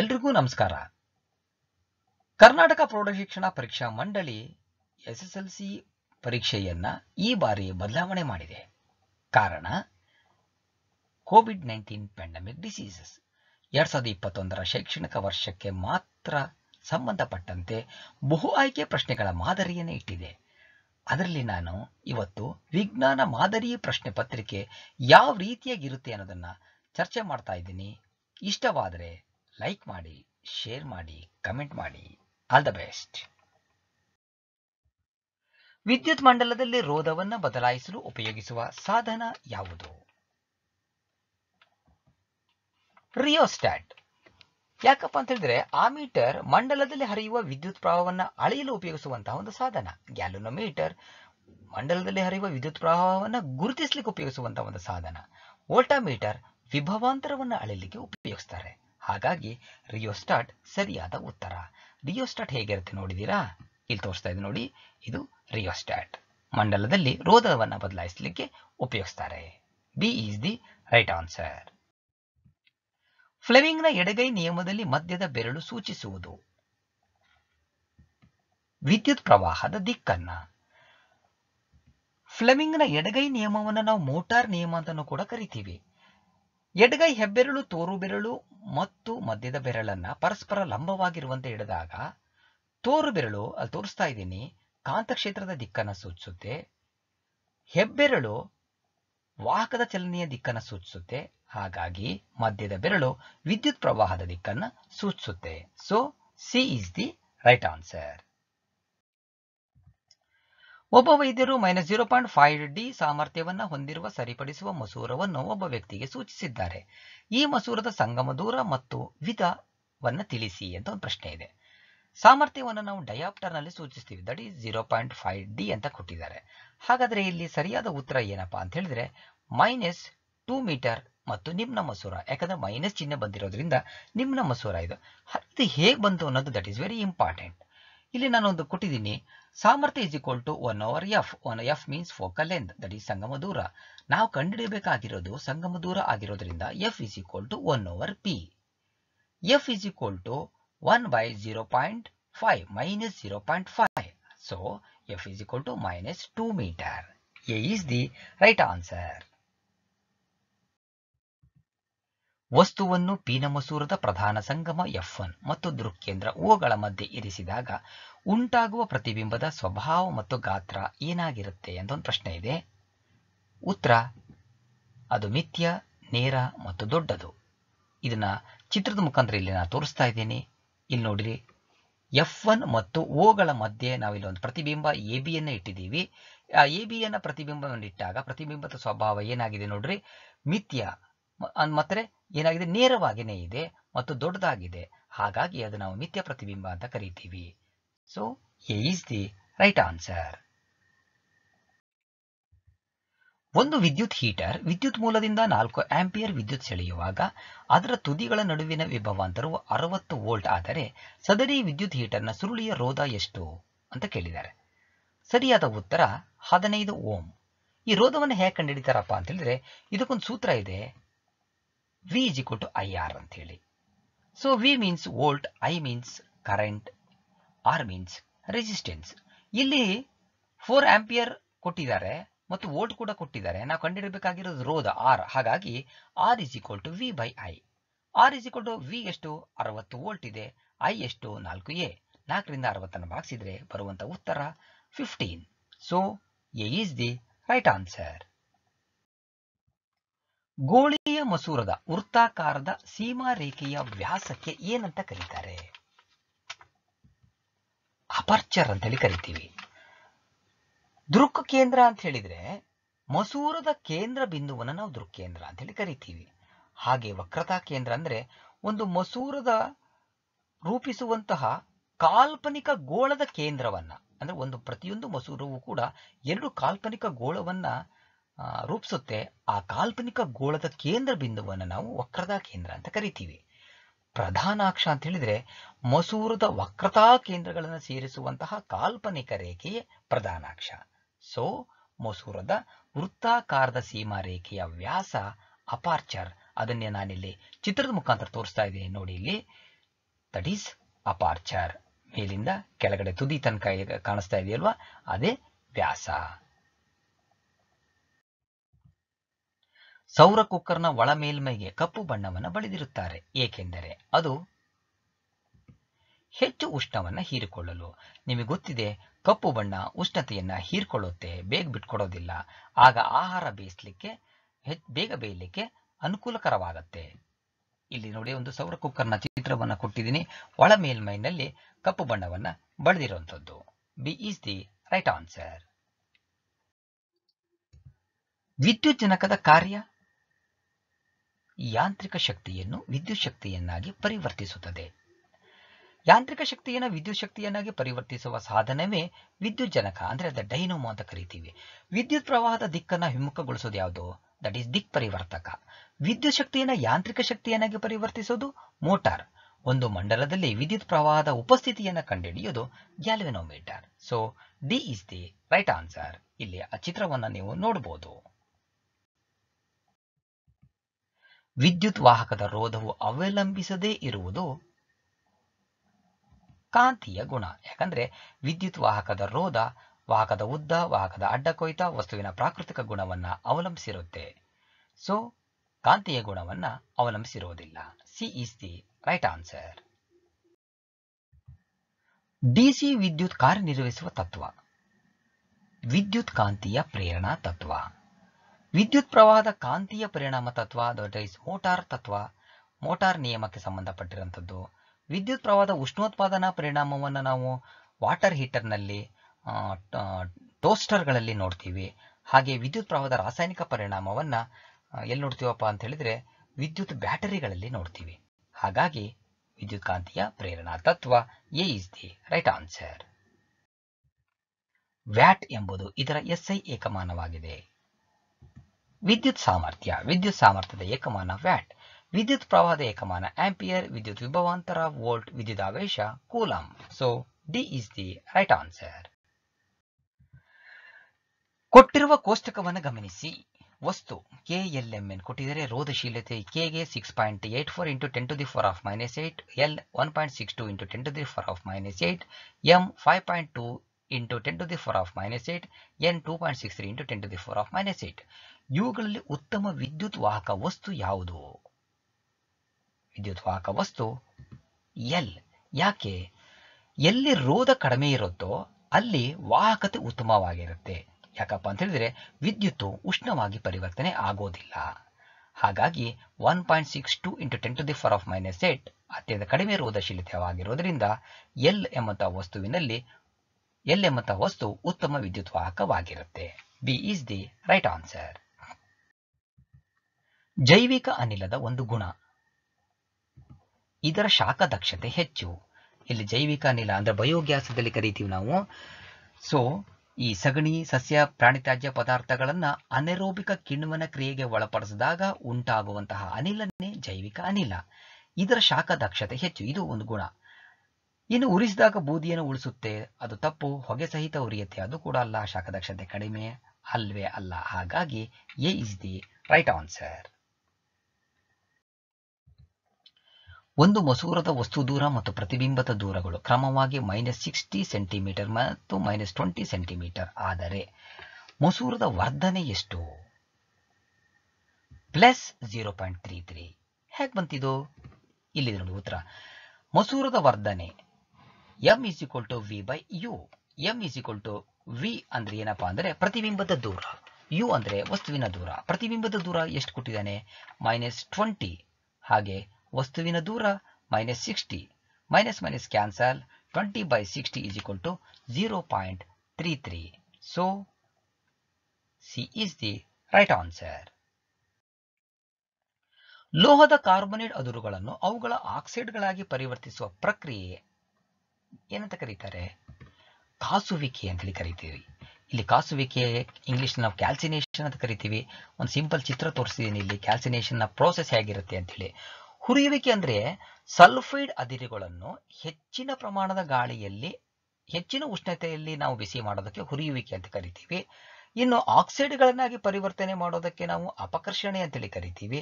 ಎಲ್ರಿಗೂ ನಮಸ್ಕಾರ ಕರ್ನಾಟಕ ಪ್ರೌಢಶಿಕ್ಷಣ ಪರೀಕ್ಷಾ ಮಂಡಳಿ ಎಸ್ ಎಸ್ ಎಲ್ ಸಿ ಪರೀಕ್ಷೆಯನ್ನ ಈ ಬಾರಿ ಬದಲಾವಣೆ ಮಾಡಿದೆ ಕಾರಣ ಕೋವಿಡ್ ನೈನ್ಟೀನ್ ಪ್ಯಾಂಡಮಿಕ್ ಡಿಸೀಸಸ್ ಎರಡ್ ಸಾವಿರದ ಇಪ್ಪತ್ತೊಂದರ ಶೈಕ್ಷಣಿಕ ವರ್ಷಕ್ಕೆ ಮಾತ್ರ ಸಂಬಂಧಪಟ್ಟಂತೆ ಬಹು ಆಯ್ಕೆ ಪ್ರಶ್ನೆಗಳ ಮಾದರಿಯನ್ನೇ ಇಟ್ಟಿದೆ ಅದರಲ್ಲಿ ನಾನು ಇವತ್ತು ವಿಜ್ಞಾನ ಮಾದರಿ ಪ್ರಶ್ನೆ ಪತ್ರಿಕೆ ಯಾವ ರೀತಿಯಾಗಿರುತ್ತೆ ಅನ್ನೋದನ್ನ ಚರ್ಚೆ ಮಾಡ್ತಾ ಇದ್ದೀನಿ ಇಷ್ಟವಾದರೆ ಲೈಕ್ ಮಾಡಿ ಶೇರ್ ಮಾಡಿ ಕಮೆಂಟ್ ಮಾಡಿ ಆಲ್ ದ ಬೆಸ್ಟ್ ವಿದ್ಯುತ್ ಮಂಡಲದಲ್ಲಿ ರೋಧವನ್ನು ಬದಲಾಯಿಸಲು ಉಪಯೋಗಿಸುವ ಸಾಧನ ಯಾವುದು ರಿಯೋಸ್ಟ್ಯಾಟ್ ಯಾಕಪ್ಪ ಅಂತ ಹೇಳಿದ್ರೆ ಆ ಮೀಟರ್ ಮಂಡಲದಲ್ಲಿ ಹರಿಯುವ ವಿದ್ಯುತ್ ಪ್ರವಾಹವನ್ನು ಅಳೆಯಲು ಉಪಯೋಗಿಸುವಂತಹ ಒಂದು ಸಾಧನ ಗ್ಯಾಲೋನೋಮೀಟರ್ ಮಂಡಲದಲ್ಲಿ ಹರಿಯುವ ವಿದ್ಯುತ್ ಪ್ರವಾಹವನ್ನು ಗುರುತಿಸಲಿಕ್ಕೆ ಉಪಯೋಗಿಸುವಂತಹ ಒಂದು ಸಾಧನ ಮೀಟರ್ ವಿಭವಾಂತರವನ್ನು ಅಳೆಯಲಿಕ್ಕೆ ಉಪಯೋಗಿಸ್ತಾರೆ ಹಾಗಾಗಿ ರಿಯೋಸ್ಟಾಟ್ ಸರಿಯಾದ ಉತ್ತರ ರಿಯೋಸ್ಟಾಟ್ ಹೇಗಿರುತ್ತೆ ನೋಡಿದ್ದೀರಾ ಇಲ್ಲಿ ತೋರಿಸ್ತಾ ಇದೆ ನೋಡಿ ಇದು ರಿಯೋಸ್ಟಾಟ್ ಮಂಡಲದಲ್ಲಿ ರೋಧವನ್ನು ಬದಲಾಯಿಸಲಿಕ್ಕೆ ಉಪಯೋಗಿಸ್ತಾರೆ B is the right answer ಫ್ಲೆಮಿಂಗ್ನ ಎಡಗೈ ನಿಯಮದಲ್ಲಿ ಮದ್ಯದ ಬೆರಳು ಸೂಚಿಸುವುದು ವಿದ್ಯುತ್ ಪ್ರವಾಹದ ದಿಕ್ಕನ್ನ ಫ್ಲೆಮಿಂಗ್ನ ಎಡಗೈ ನಿಯಮವನ್ನು ನಾವು ಮೋಟಾರ್ ನಿಯಮ ಅಂತ ಕೂಡ ಕರಿತೀವಿ ಎಡಗೈ ಹೆಬ್ಬೆರಳು ತೋರು ಬೆರಳು ಮತ್ತು ಮಧ್ಯದ ಬೆರಳನ್ನ ಪರಸ್ಪರ ಲಂಬವಾಗಿರುವಂತೆ ಹಿಡಿದಾಗ ತೋರು ಬೆರಳು ಅಲ್ಲಿ ತೋರಿಸ್ತಾ ಇದ್ದೀನಿ ಕಾಂತಕ್ಷೇತ್ರದ ದಿಕ್ಕನ್ನು ಸೂಚಿಸುತ್ತೆ ಹೆಬ್ಬೆರಳು ವಾಹಕದ ಚಲನೆಯ ದಿಕ್ಕನ್ನು ಸೂಚಿಸುತ್ತೆ ಹಾಗಾಗಿ ಮಧ್ಯದ ಬೆರಳು ವಿದ್ಯುತ್ ಪ್ರವಾಹದ ದಿಕ್ಕನ್ನು ಸೂಚಿಸುತ್ತೆ so C is the right answer ಒಬ್ಬ ವೈದ್ಯರು minus zero point five D ಸಾಮರ್ಥ್ಯವನ್ನು ಹೊಂದಿರುವ ಸರಿಪಡಿಸುವ ಮಸೂರವನ್ನು ಒಬ್ಬ ವ್ಯಕ್ತಿಗೆ ಸೂಚಿಸಿದ್ದಾರೆ ಈ ಮಸೂರದ ಸಂಗಮ ದೂರ ಮತ್ತು ವಿಧವನ್ನು ತಿಳಿಸಿ ಅಂತ ಒಂದು ಪ್ರಶ್ನೆ ಇದೆ ಸಾಮರ್ಥ್ಯವನ್ನು ನಾವು ಡಯಾಪ್ಟರ್ನಲ್ಲಿ ಸೂಚಿಸ್ತೀವಿ that is zero point five D ಅಂತ ಕೊಟ್ಟಿದ್ದಾರೆ ಹಾಗಾದರೆ ಇಲ್ಲಿ ಸರಿಯಾದ ಉತ್ತರ ಏನಪ್ಪಾ ಅಂತ ಹೇಳಿದ್ರೆ ಮೈನಸ್ ಟೂ ಮೀಟರ್ ಮತ್ತು ನಿಮ್ನ ಮಸೂರ ಯಾಕಂದ್ರೆ ಮೈನಸ್ ಚಿಹ್ನೆ ಬಂದಿರೋದ್ರಿಂದ ನಿಮ್ನ ಮಸೂರ ಇದು ಹತ್ತು ಹೇಗೆ ಬಂತು ಅನ್ನೋದು ದಟ್ ಈಸ್ ವೆರಿ ಇಂಪಾರ್ಟೆಂಟ್ ಇಲ್ಲಿ ನಾನೊಂದು ಕೊಟ್ಟಿದ್ದೀನಿ ಸಾಮರ್ಥ್ಯ is equal to one over F one F means focal length that is ಸಂಗಮ ದೂರ ನಾವು ಕಂಡುಹಿಡಿಯಬೇಕಾಗಿರೋದು ಸಂಗಮ ದೂರ ಆಗಿರೋದ್ರಿಂದ F is equal to one over P F is equal to one by zero point five minus zero point five so F is equal to minus two meter A is the right answer ವಸ್ತುವನ್ನು ಪೀನಮಸೂರದ ಪ್ರಧಾನ ಸಂಗಮ F one ಮತ್ತು ದೃಕ್ಕೇಂದ್ರ ಓಗಳ ಮಧ್ಯೆ ಇರಿಸಿದಾಗ ಉಂಟಾಗುವ ಪ್ರತಿಬಿಂಬದ ಸ್ವಭಾವ ಮತ್ತು ಗಾತ್ರ ಏನಾಗಿರುತ್ತೆ ಅಂತ ಒಂದು ಪ್ರಶ್ನೆ ಇದೆ ಉತ್ತರ ಅದು ಮಿಥ್ಯ ನೇರ ಮತ್ತು ದೊಡ್ಡದು ಇದನ್ನ ಚಿತ್ರದ ಮುಖಾಂತರ ಇಲ್ಲಿ ನಾನು ತೋರಿಸ್ತಾ ಇದ್ದೀನಿ ಇಲ್ಲಿ ನೋಡಿರಿ ಎಫ್ ಒನ್ ಮತ್ತು ಓಗಳ ಮಧ್ಯೆ ನಾವಿಲ್ಲಿ ಒಂದು ಪ್ರತಿಬಿಂಬ ಎ ಬಿಯನ್ನ ಇಟ್ಟಿದ್ದೀವಿ ಆ ಎ ಬಿಯನ್ನ ಪ್ರತಿಬಿಂಬವನ್ನು ಇಟ್ಟಾಗ ಪ್ರತಿಬಿಂಬದ ಸ್ವಭಾವ ಏನಾಗಿದೆ ನೋಡ್ರಿ ಮಿಥ್ಯ ಮತ್ತೆ ಏನಾಗಿದೆ ನೇರವಾಗಿನೇ ಇದೆ ಮತ್ತು ದೊಡ್ಡದಾಗಿದೆ ಹಾಗಾಗಿ ಅದು ನಾವು ಮಿಥ್ಯ ಪ್ರತಿಬಿಂಬ ಅಂತ ಕರಿತೀವಿ so A is the right answer ಒಂದು ವಿದ್ಯುತ್ ಹೀಟರ್ ವಿದ್ಯುತ್ ಮೂಲದಿಂದ ನಾಲ್ಕು ಆಂಪಿಯರ್ ವಿದ್ಯುತ್ ಸೆಳೆಯುವಾಗ ಅದರ ತುದಿಗಳ ನಡುವಿನ ವಿಭವಾಂತರವು ಅರವತ್ತು ವೋಲ್ಟ್ ಆದರೆ ಸದರಿ ವಿದ್ಯುತ್ ಹೀಟರ್ನ ಸುರುಳಿಯ ರೋಧ ಎಷ್ಟು ಅಂತ ಕೇಳಿದ್ದಾರೆ ಸರಿಯಾದ ಉತ್ತರ ಹದಿನೈದು ಓಂ ಈ ರೋಧವನ್ನು ಹೇಗೆ ಕಂಡುಹಿಡಿತಾರಪ್ಪ ಅಂತ ಹೇಳಿದ್ರೆ ಇದಕ್ಕೊಂದು ಸೂತ್ರ ಇದೆ V is equal to IR ಅಂತ ಹೇಳಿ so V means volt I means current R means resistance ಇಲ್ಲಿ ಫೋರ್ ಆಂಪಿಯರ್ ಕೊಟ್ಟಿದ್ದಾರೆ ಮತ್ತು ವೋಲ್ಟ್ ಕೂಡ ಕೊಟ್ಟಿದ್ದಾರೆ ನಾವು ಕಂಡುಹಿಡಬೇಕಾಗಿರೋದು ರೋದ ಆರ್ ಹಾಗಾಗಿ R is equal to V by I R is equal to V ಎಷ್ಟು ಅರವತ್ತು ವೋಲ್ಟ್ ಇದೆ ಐ ಎಷ್ಟು ನಾಲ್ಕು ಎ ನಾಲ್ಕರಿಂದ ಅರವತ್ತನ್ನು ಭಾಗಿಸಿದ್ರೆ ಬರುವಂಥ ಉತ್ತರ fifteen so A is the right answer ಗೋಳಿಯ ಮಸೂರದ ವೃತ್ತಾಕಾರದ ಸೀಮಾರೇಖೆಯ ವ್ಯಾಸಕ್ಕೆ ಏನಂತ ಕರೀತಾರೆ ಅಪರ್ಚರ್ ಹೇಳಿ ಕರಿತೀವಿ ದೃಕ್ ಕೇಂದ್ರ ಅಂತ ಹೇಳಿದ್ರೆ ಮಸೂರದ ಕೇಂದ್ರ ಬಿಂದುವನ್ನು ನಾವು ದೃಕ್ ಕೇಂದ್ರ ಅಂತ ಹೇಳಿ ಕರಿತೀವಿ ಹಾಗೆ ವಕ್ರತಾ ಕೇಂದ್ರ ಅಂದ್ರೆ ಒಂದು ಮಸೂರದ ರೂಪಿಸುವಂತಹ ಕಾಲ್ಪನಿಕ ಗೋಳದ ಕೇಂದ್ರವನ್ನ ಅಂದ್ರೆ ಒಂದು ಪ್ರತಿಯೊಂದು ಮಸೂರವು ಕೂಡ ಎರಡು ಕಾಲ್ಪನಿಕ ಗೋಳವನ್ನ ರೂಪಿಸುತ್ತೆ ಆ ಕಾಲ್ಪನಿಕ ಗೋಳದ ಕೇಂದ್ರ ಬಿಂದುವನ್ನು ನಾವು ವಕ್ರತಾ ಕೇಂದ್ರ ಅಂತ ಕರಿತೀವಿ ಪ್ರಧಾನಾಕ್ಷ ಅಂತ ಹೇಳಿದ್ರೆ ಮಸೂರದ ವಕ್ರತಾ ಕೇಂದ್ರಗಳನ್ನು ಸೇರಿಸುವಂತಹ ಕಾಲ್ಪನಿಕ ರೇಖೆಯೇ ಪ್ರಧಾನಾಕ್ಷ ಸೊ ಮಸೂರದ ವೃತ್ತಾಕಾರದ ಸೀಮಾ ರೇಖೆಯ ವ್ಯಾಸ ಅಪಾರ್ಚರ್ ಅದನ್ನೇ ನಾನಿಲ್ಲಿ ಚಿತ್ರದ ಮುಖಾಂತರ ತೋರಿಸ್ತಾ ಇದೀನಿ ನೋಡಿ ಇಲ್ಲಿ ದಟ್ ಈಸ್ ಅಪಾರ್ಚರ್ ಮೇಲಿಂದ ಕೆಳಗಡೆ ತುದಿ ತನಕ ಕಾಣಿಸ್ತಾ ಇದೆಯಲ್ವಾ ಅದೇ ವ್ಯಾಸ ಸೌರ ಕುಕ್ಕರ್ನ ಒಳ ಮೇಲ್ಮೈಗೆ ಕಪ್ಪು ಬಣ್ಣವನ್ನು ಬಳಿದಿರುತ್ತಾರೆ ಏಕೆಂದರೆ ಅದು ಹೆಚ್ಚು ಉಷ್ಣವನ್ನು ಹೀರಿಕೊಳ್ಳಲು ನಿಮಗೆ ಗೊತ್ತಿದೆ ಕಪ್ಪು ಬಣ್ಣ ಉಷ್ಣತೆಯನ್ನು ಹೀರ್ಕೊಳ್ಳುತ್ತೆ ಬೇಗ ಬಿಟ್ಕೊಡೋದಿಲ್ಲ ಆಗ ಆಹಾರ ಬೇಯಿಸಲಿಕ್ಕೆ ಬೇಗ ಬೇಯಲಿಕ್ಕೆ ಅನುಕೂಲಕರವಾಗತ್ತೆ ಇಲ್ಲಿ ನೋಡಿ ಒಂದು ಸೌರ ಕುಕ್ಕರ್ನ ಚಿತ್ರವನ್ನು ಕೊಟ್ಟಿದ್ದೀನಿ ಒಳ ಮೇಲ್ಮೈನಲ್ಲಿ ಕಪ್ಪು ಬಣ್ಣವನ್ನು ಬಳಿದಿರುವಂಥದ್ದು B is the right answer ವಿದ್ಯುಜ್ಜನಕದ ಕಾರ್ಯ ಯಾಂತ್ರಿಕ ಶಕ್ತಿಯನ್ನು ವಿದ್ಯುತ್ ಶಕ್ತಿಯನ್ನಾಗಿ ಪರಿವರ್ತಿಸುತ್ತದೆ ಯಾಂತ್ರಿಕ ಶಕ್ತಿಯನ್ನು ವಿದ್ಯುತ್ ಶಕ್ತಿಯನ್ನಾಗಿ ಪರಿವರ್ತಿಸುವ ಸಾಧನವೇ ಜನಕ ಅಂದರೆ ದ ಡೈನೋಮೋ ಅಂತ ಕರಿತೀವಿ ವಿದ್ಯುತ್ ಪ್ರವಾಹದ ದಿಕ್ಕನ್ನು ಹಿಮ್ಮುಖಗೊಳಿಸೋದು ಯಾವುದು ದಟ್ ಈಸ್ ದಿಕ್ ಪರಿವರ್ತಕ ವಿದ್ಯುತ್ ಶಕ್ತಿಯನ್ನು ಯಾಂತ್ರಿಕ ಶಕ್ತಿಯನ್ನಾಗಿ ಪರಿವರ್ತಿಸೋದು ಮೋಟಾರ್ ಒಂದು ಮಂಡಲದಲ್ಲಿ ವಿದ್ಯುತ್ ಪ್ರವಾಹದ ಉಪಸ್ಥಿತಿಯನ್ನು ಕಂಡುಹಿಡಿಯೋದು galvanometer so D is the right answer ಇಲ್ಲಿ ಆ ಚಿತ್ರವನ್ನು ನೀವು ನೋಡಬಹುದು ವಿದ್ಯುತ್ ವಾಹಕದ ರೋಧವು ಅವಲಂಬಿಸದೇ ಇರುವುದು ಕಾಂತೀಯ ಗುಣ ಯಾಕಂದ್ರೆ ವಿದ್ಯುತ್ ವಾಹಕದ ರೋಧ ವಾಹಕದ ಉದ್ದ ವಾಹಕದ ಕೊಯ್ತ ವಸ್ತುವಿನ ಪ್ರಾಕೃತಿಕ ಗುಣವನ್ನ ಅವಲಂಬಿಸಿರುತ್ತೆ ಸೊ ಕಾಂತೀಯ ಗುಣವನ್ನ ಅವಲಂಬಿಸಿರುವುದಿಲ್ಲ C is the right answer DC ವಿದ್ಯುತ್ ಕಾರ್ಯನಿರ್ವಹಿಸುವ ತತ್ವ ವಿದ್ಯುತ್ ಕಾಂತೀಯ ಪ್ರೇರಣಾ ತತ್ವ ವಿದ್ಯುತ್ ಪ್ರವಾಹದ ಕಾಂತೀಯ ಪರಿಣಾಮ ತತ್ವ ದಟ್ ಈಸ್ ಮೋಟಾರ್ ತತ್ವ ಮೋಟಾರ್ ನಿಯಮಕ್ಕೆ ಸಂಬಂಧಪಟ್ಟಿರುವಂಥದ್ದು ವಿದ್ಯುತ್ ಪ್ರವಾಹದ ಉಷ್ಣೋತ್ಪಾದನಾ ಪರಿಣಾಮವನ್ನು ನಾವು ವಾಟರ್ ಹೀಟರ್ನಲ್ಲಿ ಟೋಸ್ಟರ್ಗಳಲ್ಲಿ ನೋಡ್ತೀವಿ ಹಾಗೆ ವಿದ್ಯುತ್ ಪ್ರವಾಹದ ರಾಸಾಯನಿಕ ಪರಿಣಾಮವನ್ನು ಎಲ್ಲಿ ನೋಡ್ತೀವಪ್ಪ ಅಂತ ಹೇಳಿದ್ರೆ ವಿದ್ಯುತ್ ಬ್ಯಾಟರಿಗಳಲ್ಲಿ ನೋಡ್ತೀವಿ ಹಾಗಾಗಿ ವಿದ್ಯುತ್ ಕಾಂತೀಯ ಪ್ರೇರಣಾ ತತ್ವ A is the right answer watt ಎಂಬುದು ಇದರ ಎಸ್ಐ ಏಕಮಾನವಾಗಿದೆ ವಿದ್ಯುತ್ ಸಾಮರ್ಥ್ಯ ವಿದ್ಯುತ್ ಸಾಮರ್ಥ್ಯದ ಏಕಮಾನ ವ್ಯಾಟ್ ವಿದ್ಯುತ್ ಪ್ರವಾಹದ ಏಕಮಾನ ಆಂಪಿಯರ್ ವಿದ್ಯುತ್ ವಿಭವಾಂತರ ವೋಲ್ಟ್ ವಿದ್ಯುತ್ ಆವೇಶ coulomb so D is the right answer ಕೊಟ್ಟಿರುವ ಕೋಷ್ಟಕವನ್ನು ಗಮನಿಸಿ ವಸ್ತು ಕೆ ಎಲ್ ಎಂ ಎನ್ ಕೊಟ್ಟಿದರೆ ರೋಧಶೀಲತೆ ಕೆಗೆ six point eight four into ten to the four of minus eight L one point six two into ten to the four of minus eight M five point two into ten to the four of minus eight N two point six three into ten to the four of minus eight ಇವುಗಳಲ್ಲಿ ಉತ್ತಮ ವಿದ್ಯುತ್ ವಾಹಕ ವಸ್ತು ಯಾವುದು ವಿದ್ಯುತ್ ವಾಹಕ ವಸ್ತು L ಯಾಕೆ ಎಲ್ಲಿ ರೋಧ ಕಡಿಮೆ ಇರುತ್ತೋ ಅಲ್ಲಿ ವಾಹಕತೆ ಉತ್ತಮವಾಗಿರುತ್ತೆ ಯಾಕಪ್ಪ ಅಂತ ಹೇಳಿದ್ರೆ ವಿದ್ಯುತ್ತು ಉಷ್ಣವಾಗಿ ಪರಿವರ್ತನೆ ಆಗೋದಿಲ್ಲ ಹಾಗಾಗಿ one point six two into ten to the four of minus eight ಅತ್ಯಂತ ಕಡಿಮೆ ರೋಧಶೀಲತೆವಾಗಿರೋದ್ರಿಂದ ಎಲ್ ಎಂಬಂತಹ ವಸ್ತುವಿನಲ್ಲಿ ಎಲ್ ಎಂಬಂತಹ ವಸ್ತು ಉತ್ತಮ ವಿದ್ಯುತ್ ವಾಹಕವಾಗಿರುತ್ತೆ B is the right answer ಜೈವಿಕ ಅನಿಲದ ಒಂದು ಗುಣ ಇದರ ಶಾಖ ದಕ್ಷತೆ ಹೆಚ್ಚು ಇಲ್ಲಿ ಜೈವಿಕ ಅನಿಲ ಅಂದ್ರೆ ಬಯೋಗ್ಯಾಸದಲ್ಲಿ ಕರಿತೀವಿ ನಾವು ಸೊ ಈ ಸಗಣಿ ಸಸ್ಯ ಪ್ರಾಣಿ ತ್ಯಾಜ್ಯ ಪದಾರ್ಥಗಳನ್ನ ಅನೇರೋಬಿಕ ಕಿಣ್ವನ ಕ್ರಿಯೆಗೆ ಒಳಪಡಿಸಿದಾಗ ಉಂಟಾಗುವಂತಹ ಅನಿಲನೇ ಜೈವಿಕ ಅನಿಲ ಇದರ ಶಾಖ ದಕ್ಷತೆ ಹೆಚ್ಚು ಇದು ಒಂದು ಗುಣ ಇನ್ನು ಉರಿಸಿದಾಗ ಬೂದಿಯನ್ನು ಉಳಿಸುತ್ತೆ ಅದು ತಪ್ಪು ಹೊಗೆ ಸಹಿತ ಉರಿಯುತ್ತೆ ಅದು ಕೂಡ ಅಲ್ಲ ಶಾಖ ದಕ್ಷತೆ ಕಡಿಮೆ ಅಲ್ವೇ ಅಲ್ಲ ಹಾಗಾಗಿ A is the right answer ಒಂದು ಮಸೂರದ ವಸ್ತು ದೂರ ಮತ್ತು ಪ್ರತಿಬಿಂಬದ ದೂರಗಳು ಕ್ರಮವಾಗಿ ಮೈನಸ್ ಸಿಕ್ಸ್ಟಿ ಸೆಂಟಿಮೀಟರ್ ಮತ್ತು ಮೈನಸ್ ಟ್ವೆಂಟಿ ಸೆಂಟಿಮೀಟರ್ ಆದರೆ ಮಸೂರದ ವರ್ಧನೆ ಎಷ್ಟು plus zero point three three ಹೇಗೆ ಬಂತಿದು ಇಲ್ಲಿ ನೋಡಿ ಉತ್ತರ ಮಸೂರದ ವರ್ಧನೆ M is equal to V by U M is equal to V ಅಂದ್ರೆ ಏನಪ್ಪಾ ಅಂದ್ರೆ ಪ್ರತಿಬಿಂಬದ ದೂರ ಯು ಅಂದ್ರೆ ವಸ್ತುವಿನ ದೂರ ಪ್ರತಿಬಿಂಬದ ದೂರ ಎಷ್ಟು ಕೊಟ್ಟಿದ್ದಾನೆ ಮೈನಸ್ ಟ್ವೆಂಟಿ ಹಾಗೆ ವಸ್ತುವಿನ ದೂರ minus sixty minus minus cancel twenty by sixty is equal to zero point three three so C is the right answer ಲೋಹದ ಕಾರ್ಬೊನೇಟ್ ಅದುರುಗಳನ್ನು ಅವುಗಳ ಆಕ್ಸೈಡ್ಗಳಾಗಿ ಪರಿವರ್ತಿಸುವ ಪ್ರಕ್ರಿಯೆ ಏನಂತ ಕರೀತಾರೆ ಕಾಸುವಿಕೆ ಅಂತೇಳಿ ಕರಿತೀವಿ ಇಲ್ಲಿ ಕಾಸುವಿಕೆ ಇಂಗ್ಲಿಷ್ ನಾವು ಕ್ಯಾಲ್ಸಿನೇಷನ್ ಅಂತ ಕರಿತೀವಿ ಒಂದು ಸಿಂಪಲ್ ಚಿತ್ರ ತೋರಿಸಿದ್ದೀನಿ ಇಲ್ಲಿ ಕ್ಯಾಲ್ಸಿನೇಷನ್ ನ ಪ್ರೋಸೆಸ್ ಹೇಗಿರುತ್ತೆ ಹೇಳಿ ಹುರಿಯುವಿಕೆ ಅಂದರೆ ಸಲ್ಫೈಡ್ ಅದಿರುಗಳನ್ನು ಹೆಚ್ಚಿನ ಪ್ರಮಾಣದ ಗಾಳಿಯಲ್ಲಿ ಹೆಚ್ಚಿನ ಉಷ್ಣತೆಯಲ್ಲಿ ನಾವು ಬಿಸಿ ಮಾಡೋದಕ್ಕೆ ಹುರಿಯುವಿಕೆ ಅಂತ ಕರಿತೀವಿ ಇನ್ನು ಆಕ್ಸೈಡ್ಗಳನ್ನಾಗಿ ಪರಿವರ್ತನೆ ಮಾಡೋದಕ್ಕೆ ನಾವು ಅಪಕರ್ಷಣೆ ಅಂತೇಳಿ ಕರಿತೀವಿ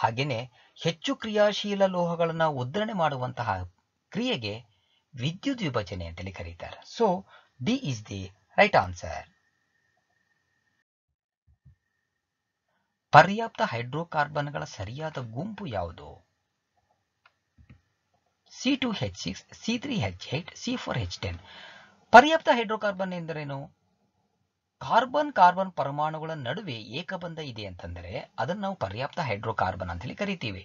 ಹಾಗೆಯೇ ಹೆಚ್ಚು ಕ್ರಿಯಾಶೀಲ ಲೋಹಗಳನ್ನು ಉದ್ರಣೆ ಮಾಡುವಂತಹ ಕ್ರಿಯೆಗೆ ವಿದ್ಯುತ್ ವಿಭಜನೆ ಅಂತೇಳಿ ಕರೀತಾರೆ so D is the right answer ಪರ್ಯಾಪ್ತ ಹೈಡ್ರೋಕಾರ್ಬನ್ಗಳ ಸರಿಯಾದ ಗುಂಪು ಯಾವುದು C2H6, six C four ten ಪರ್ಯಾಪ್ತ ಹೈಡ್ರೋಕಾರ್ಬನ್ ಎಂದರೇನು ಕಾರ್ಬನ್ ಕಾರ್ಬನ್ ಪರಮಾಣುಗಳ ನಡುವೆ ಏಕಬಂಧ ಇದೆ ಅಂತಂದರೆ ಅದನ್ನು ನಾವು ಪರ್ಯಾಪ್ತ ಹೈಡ್ರೋಕಾರ್ಬನ್ ಅಂತ ಹೇಳಿ ಕರಿತೀವಿ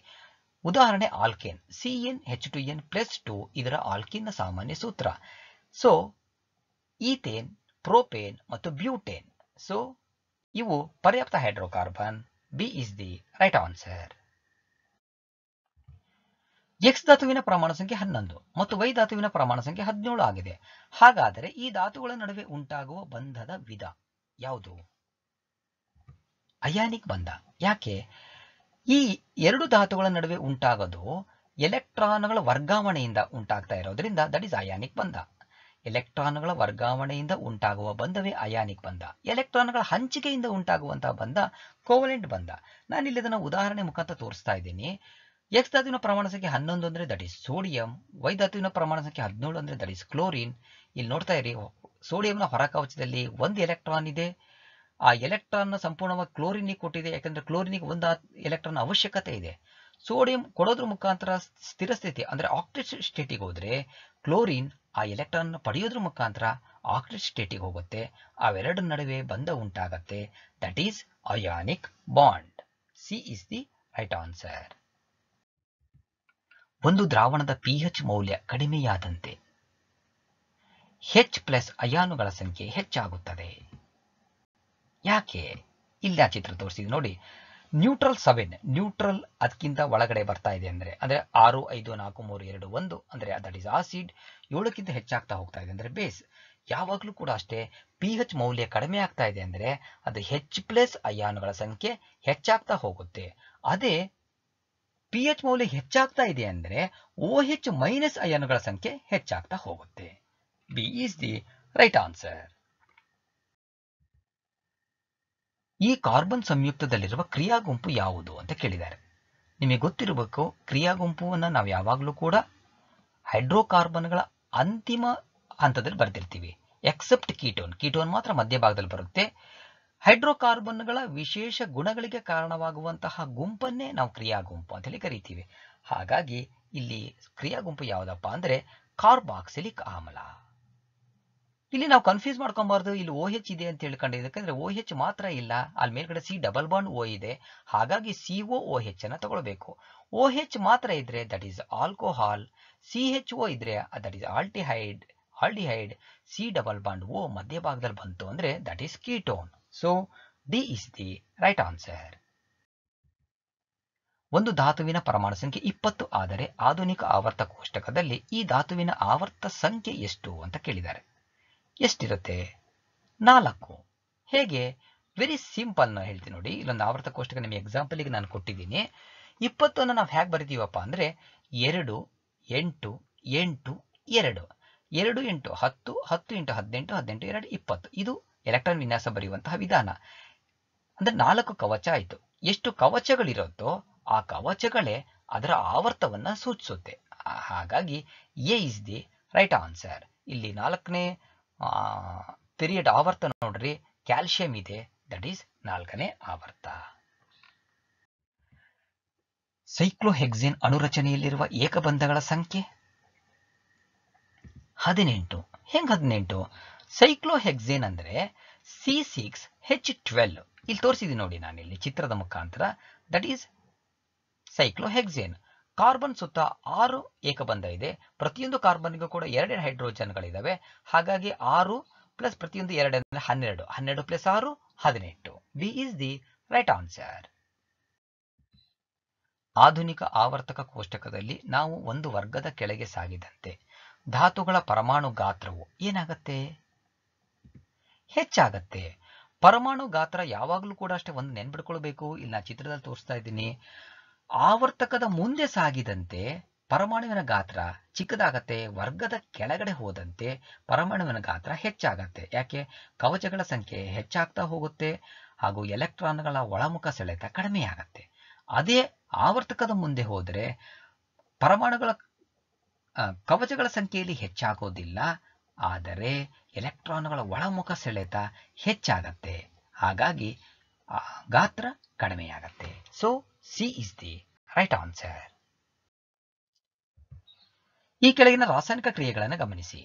ಉದಾಹರಣೆ alkane C N H two N plus two ಇದರ ಆಲ್ಕಿನ್ನ ಸಾಮಾನ್ಯ ಸೂತ್ರ ಸೊ ಈಥೇನ್ ಪ್ರೋಪೇನ್ ಮತ್ತು ಬ್ಯೂಟೇನ್ ಸೊ ಇವು ಪರ್ಯಾಪ್ತ hydrocarbon B is the right answer X ಧಾತುವಿನ ಪ್ರಮಾಣ ಸಂಖ್ಯೆ ಹನ್ನೊಂದು ಮತ್ತು ವೈ ಧಾತುವಿನ ಪ್ರಮಾಣ ಸಂಖ್ಯೆ ಹದಿನೇಳು ಆಗಿದೆ ಹಾಗಾದರೆ ಈ ಧಾತುಗಳ ನಡುವೆ ಉಂಟಾಗುವ ಬಂಧದ ವಿಧ ಯಾವುದು ಅಯಾನಿಕ್ ಬಂಧ ಯಾಕೆ ಈ ಎರಡು ಧಾತುಗಳ ನಡುವೆ ಉಂಟಾಗೋದು ಎಲೆಕ್ಟ್ರಾನ್ಗಳ ವರ್ಗಾವಣೆಯಿಂದ ಉಂಟಾಗ್ತಾ ಇರೋದ್ರಿಂದ ದಟ್ ಇಸ್ ಅಯಾನಿಕ್ ಬಂಧ ಎಲೆಕ್ಟ್ರಾನ್ಗಳ ವರ್ಗಾವಣೆಯಿಂದ ಉಂಟಾಗುವ ಬಂಧವೇ ಅಯಾನಿಕ್ ಬಂಧ ಎಲೆಕ್ಟ್ರಾನ್ಗಳ ಹಂಚಿಕೆಯಿಂದ ಉಂಟಾಗುವಂತಹ ಬಂಧ ಕೋವಲೆಂಟ್ ಬಂಧ ನಾನು ಇದನ್ನು ಉದಾಹರಣೆ ಮುಖಾಂತರ ತೋರಿಸ್ತಾ ಇದ್ದೀನಿ ಎಕ್ಸ್ ಧಾತುವಿನ ಪ್ರಮಾಣ ಸಂಖ್ಯೆ ಹನ್ನೊಂದು ಅಂದರೆ ದಟ್ ಇಸ್ ಸೋಡಿಯಂ ವೈ ಧಾತುವಿನ ಪ್ರಮಾಣ ಸಂಖ್ಯೆ ಹದಿನೇಳು ಅಂದರೆ ದಟ್ ಇಸ್ ಕ್ಲೋರಿನ್ ಇಲ್ಲಿ ನೋಡ್ತಾ ಇರಿ ಸೋಡಿಯಂನ ಹೊರಕವಚದಲ್ಲಿ ಒಂದು ಎಲೆಕ್ಟ್ರಾನ್ ಇದೆ ಆ ಎಲೆಕ್ಟ್ರಾನ್ನ ಸಂಪೂರ್ಣವಾಗಿ ಕ್ಲೋರಿನಿಗೆ ಕೊಟ್ಟಿದೆ ಯಾಕಂದ್ರೆ ಕ್ಲೋರಿನಿಗೆ ಒಂದು ಎಲೆಕ್ಟ್ರಾನ್ ಅವಶ್ಯಕತೆ ಇದೆ ಸೋಡಿಯಂ ಕೊಡೋದ್ರ ಮುಖಾಂತರ ಸ್ಥಿರ ಸ್ಥಿತಿ ಅಂದರೆ ಆಕ್ಟೇಟ್ ಸ್ಟೇಟಿಗೆ ಹೋದರೆ ಕ್ಲೋರಿನ್ ಆ ಎಲೆಕ್ಟ್ರಾನ್ ಪಡೆಯೋದ್ರ ಮುಖಾಂತರ ಆಕ್ಟೇಟ್ ಸ್ಟೇಟಿಗೆ ಹೋಗುತ್ತೆ ಅವೆರಡರ ನಡುವೆ ಬಂಧ ಉಂಟಾಗತ್ತೆ that is ionic bond C is the right answer ಒಂದು ದ್ರಾವಣದ ಪಿಹೆಚ್ ಮೌಲ್ಯ ಕಡಿಮೆಯಾದಂತೆ ಹೆಚ್ ಪ್ಲಸ್ ಅಯಾನುಗಳ ಸಂಖ್ಯೆ ಹೆಚ್ಚಾಗುತ್ತದೆ ಯಾಕೆ ಇಲ್ಲಿ ಆ ಚಿತ್ರ ತೋರಿಸಿದ್ವಿ ನೋಡಿ ನ್ಯೂಟ್ರಲ್ ಸೆವೆನ್ ನ್ಯೂಟ್ರಲ್ ಅದಕ್ಕಿಂತ ಒಳಗಡೆ ಬರ್ತಾ ಇದೆ ಅಂದರೆ ಅಂದರೆ ಆರು ಐದು ನಾಲ್ಕು ಮೂರು ಎರಡು ಒಂದು ಅಂದರೆ ದಟ್ ಇಸ್ ಆಸಿಡ್ ಏಳಕ್ಕಿಂತ ಹೆಚ್ಚಾಗ್ತಾ ಹೋಗ್ತಾ ಇದೆ ಅಂದರೆ ಬೇಸ್ ಯಾವಾಗಲೂ ಕೂಡ ಅಷ್ಟೇ ಪಿ ಹೆಚ್ ಮೌಲ್ಯ ಕಡಿಮೆ ಆಗ್ತಾ ಇದೆ ಅಂದರೆ ಅದು ಹೆಚ್ ಪ್ಲಸ್ ಅಯಾನುಗಳ ಸಂಖ್ಯೆ ಹೆಚ್ಚಾಗ್ತಾ ಹೋಗುತ್ತೆ ಅದೇ ಪಿಎಚ್ ಮೌಲ್ಯ ಹೆಚ್ಚಾಗ್ತಾ ಇದೆ ಅಂದರೆ ಓ ಹೆಚ್ ಮೈನಸ್ ಅಯನ್ಗಳ ಸಂಖ್ಯೆ ಹೆಚ್ಚಾಗ್ತಾ ಹೋಗುತ್ತೆ B is the right answer ಈ ಕಾರ್ಬನ್ ಸಂಯುಕ್ತದಲ್ಲಿರುವ ಕ್ರಿಯಾ ಗುಂಪು ಯಾವುದು ಅಂತ ಕೇಳಿದ್ದಾರೆ ನಿಮಗೆ ಗೊತ್ತಿರಬೇಕು ಕ್ರಿಯಾ ಗುಂಪುವನ್ನು ನಾವು ಯಾವಾಗಲೂ ಕೂಡ ಹೈಡ್ರೋಕಾರ್ಬನ್ಗಳ ಅಂತಿಮ ಹಂತದಲ್ಲಿ ಬರೆದಿರ್ತೀವಿ ಎಕ್ಸೆಪ್ಟ್ ಕೀಟೋನ್ ಕೀಟೋನ್ ಮಾತ್ರ ಮಧ್ಯಭಾಗದಲ್ಲಿ ಬರುತ್ತೆ ಹೈಡ್ರೋಕಾರ್ಬನ್ಗಳ ವಿಶೇಷ ಗುಣಗಳಿಗೆ ಕಾರಣವಾಗುವಂತಹ ಗುಂಪನ್ನೇ ನಾವು ಕ್ರಿಯಾ ಗುಂಪು ಅಂತ ಕರಿತೀವಿ ಹಾಗಾಗಿ ಇಲ್ಲಿ ಕ್ರಿಯಾ ಗುಂಪು ಯಾವುದಪ್ಪ ಅಂದ್ರೆ ಕಾರ್ಬಾಕ್ಸಿಲಿಕ್ ಆಮ್ಲ ಇಲ್ಲಿ ನಾವು ಕನ್ಫ್ಯೂಸ್ ಮಾಡ್ಕೊಬಾರ್ದು ಇಲ್ಲಿ ಓ ಹೆಚ್ ಇದೆ ಅಂತ ಹೇಳ್ಕೊಂಡು ಯಾಕಂದ್ರೆ ಓ ಹೆಚ್ ಮಾತ್ರ ಇಲ್ಲ ಅಲ್ಲಿ ಮೇಲ್ಗಡೆ ಸಿ ಡಬಲ್ ಬಾಂಡ್ ಓ ಇದೆ ಹಾಗಾಗಿ ಸಿ ಒ ಓ ಹೆಚ್ ಅನ್ನ ತಗೊಳ್ಬೇಕು ಓ ಹೆಚ್ ಮಾತ್ರ ಇದ್ರೆ that is alcohol C H O ಇದ್ರೆ that is aldehyde aldehyde C double bond O ಮಧ್ಯಭಾಗದಲ್ಲಿ ಬಂತು ಅಂದ್ರೆ that is ketone So D is the right answer. ಒಂದು ಧಾತುವಿನ ಪರಮಾಣು ಸಂಖ್ಯೆ ಇಪ್ಪತ್ತು ಆದರೆ ಆಧುನಿಕ ಆವರ್ತ ಕೋಷ್ಟಕದಲ್ಲಿ ಈ ಧಾತುವಿನ ಆವರ್ತ ಸಂಖ್ಯೆ ಎಷ್ಟು ಅಂತ ಕೇಳಿದ್ದಾರೆ ಎಷ್ಟಿರುತ್ತೆ ನಾಲ್ಕು ಹೇಗೆ ವೆರಿ ಸಿಂಪಲ್ ನಾನು ಹೇಳ್ತೀನಿ ನೋಡಿ ಇಲ್ಲೊಂದು ಆವರ್ತ ಕೋಷ್ಟಕ ನಿಮಗೆ ಎಕ್ಸಾಂಪಲ್ಗೆ ನಾನು ಕೊಟ್ಟಿದ್ದೀನಿ ಇಪ್ಪತ್ತನ್ನು ನಾವು ಹೇಗೆ ಬರಿತೀವಪ್ಪ ಅಂದರೆ ಎರಡು ಎಂಟು ಎಂಟು ಎರಡು ಎರಡು ಎಂಟು ಹತ್ತು ಹತ್ತು ಇಂಟು ಹದಿನೆಂಟು ಹದಿನೆಂಟು ಎರಡು ಇಪ್ಪತ್ತು ಇದು ಎಲೆಕ್ಟ್ರಾನ್ ವಿನ್ಯಾಸ ಬರೆಯುವಂತಹ ವಿಧಾನ ಅಂದ್ರೆ ನಾಲ್ಕು ಕವಚ ಆಯಿತು ಎಷ್ಟು ಕವಚಗಳಿರುತ್ತೋ ಆ ಕವಚಗಳೇ ಅದರ ಆವರ್ತವನ್ನ ಸೂಚಿಸುತ್ತೆ ಹಾಗಾಗಿ A is the right answer ಇಲ್ಲಿ ನಾಲ್ಕನೇ ಪಿರಿಯಡ್ ಆವರ್ತ ನೋಡ್ರಿ ಕ್ಯಾಲ್ಸಿಯಂ ಇದೆ ದಟ್ ಈಸ್ ನಾಲ್ಕನೇ ಆವರ್ತ ಸೈಕ್ಲೋಹೆಕ್ಸಿನ್ ಅನುರಚನೆಯಲ್ಲಿರುವ ಏಕಬಂಧಗಳ ಸಂಖ್ಯೆ ಹದಿನೆಂಟು ಹೆಂಗ್ ಹದಿನೆಂಟು ಸೈಕ್ಲೋಹೆಕ್ಸೇನ್ ಅಂದರೆ ಸಿ ಸಿಕ್ಸ್ ಹೆಚ್ ಟ್ವೆಲ್ ಇಲ್ಲಿ ತೋರಿಸಿದ್ದೀನಿ ನೋಡಿ ನಾನು ಇಲ್ಲಿ ಚಿತ್ರದ ಮುಖಾಂತರ ದಟ್ ಈಸ್ ಸೈಕ್ಲೋಹೆಕ್ಸೇನ್ ಕಾರ್ಬನ್ ಸುತ್ತ ಆರು ಏಕಬಂಧ ಇದೆ ಪ್ರತಿಯೊಂದು ಕಾರ್ಬನ್ಗೂ ಕೂಡ ಎರಡೆರಡು ಹೈಡ್ರೋಜನ್ಗಳಿದ್ದಾವೆ ಹಾಗಾಗಿ ಆರು ಪ್ಲಸ್ ಪ್ರತಿಯೊಂದು ಎರಡು ಅಂದರೆ ಹನ್ನೆರಡು ಹನ್ನೆರಡು ಪ್ಲಸ್ ಆರು ಹದಿನೆಂಟು B is the right answer ಆಧುನಿಕ ಆವರ್ತಕ ಕೋಷ್ಟಕದಲ್ಲಿ ನಾವು ಒಂದು ವರ್ಗದ ಕೆಳಗೆ ಸಾಗಿದಂತೆ ಧಾತುಗಳ ಪರಮಾಣು ಗಾತ್ರವು ಏನಾಗತ್ತೆ ಹೆಚ್ಚಾಗತ್ತೆ ಪರಮಾಣು ಗಾತ್ರ ಯಾವಾಗಲೂ ಕೂಡ ಅಷ್ಟೇ ಒಂದು ನೆನ್ಪಿಟ್ಕೊಳ್ಬೇಕು ಇಲ್ಲಿ ನಾನು ಚಿತ್ರದಲ್ಲಿ ತೋರಿಸ್ತಾ ಇದ್ದೀನಿ ಆವರ್ತಕದ ಮುಂದೆ ಸಾಗಿದಂತೆ ಪರಮಾಣುವಿನ ಗಾತ್ರ ಚಿಕ್ಕದಾಗತ್ತೆ ವರ್ಗದ ಕೆಳಗಡೆ ಹೋದಂತೆ ಪರಮಾಣುವಿನ ಗಾತ್ರ ಹೆಚ್ಚಾಗತ್ತೆ ಯಾಕೆ ಕವಚಗಳ ಸಂಖ್ಯೆ ಹೆಚ್ಚಾಗ್ತಾ ಹೋಗುತ್ತೆ ಹಾಗೂ ಎಲೆಕ್ಟ್ರಾನ್ಗಳ ಒಳಮುಖ ಸೆಳೆತ ಕಡಿಮೆಯಾಗತ್ತೆ ಅದೇ ಆವರ್ತಕದ ಮುಂದೆ ಹೋದರೆ ಪರಮಾಣುಗಳ ಕವಚಗಳ ಸಂಖ್ಯೆಯಲ್ಲಿ ಹೆಚ್ಚಾಗೋದಿಲ್ಲ ಆದರೆ ಎಲೆಕ್ಟ್ರಾನ್ಗಳ ಒಳಮುಖ ಸೆಳೆತ ಹೆಚ್ಚಾಗತ್ತೆ ಹಾಗಾಗಿ ಗಾತ್ರ ಕಡಿಮೆಯಾಗತ್ತೆ so C is the right answer ಈ ಕೆಳಗಿನ ರಾಸಾಯನಿಕ ಕ್ರಿಯೆಗಳನ್ನು ಗಮನಿಸಿ